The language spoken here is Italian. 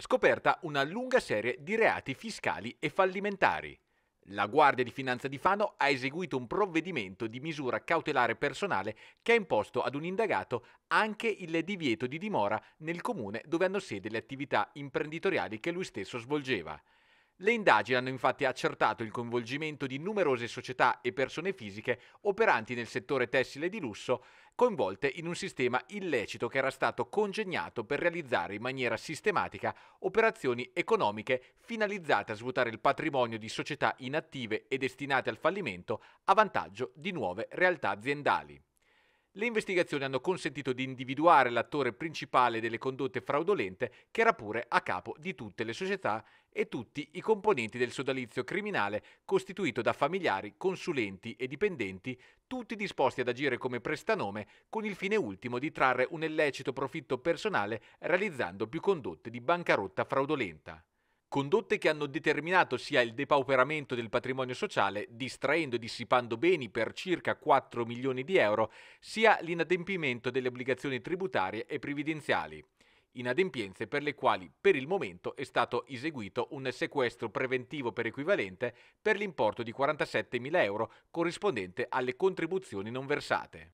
scoperta una lunga serie di reati fiscali e fallimentari. La Guardia di Finanza di Fano ha eseguito un provvedimento di misura cautelare personale che ha imposto ad un indagato anche il divieto di dimora nel comune dove hanno sede le attività imprenditoriali che lui stesso svolgeva. Le indagini hanno infatti accertato il coinvolgimento di numerose società e persone fisiche operanti nel settore tessile di lusso coinvolte in un sistema illecito che era stato congegnato per realizzare in maniera sistematica operazioni economiche finalizzate a svuotare il patrimonio di società inattive e destinate al fallimento a vantaggio di nuove realtà aziendali. Le investigazioni hanno consentito di individuare l'attore principale delle condotte fraudolente, che era pure a capo di tutte le società e tutti i componenti del sodalizio criminale, costituito da familiari, consulenti e dipendenti, tutti disposti ad agire come prestanome con il fine ultimo di trarre un illecito profitto personale realizzando più condotte di bancarotta fraudolenta condotte che hanno determinato sia il depauperamento del patrimonio sociale, distraendo e dissipando beni per circa 4 milioni di euro, sia l'inadempimento delle obbligazioni tributarie e previdenziali inadempienze per le quali per il momento è stato eseguito un sequestro preventivo per equivalente per l'importo di 47 mila euro corrispondente alle contribuzioni non versate.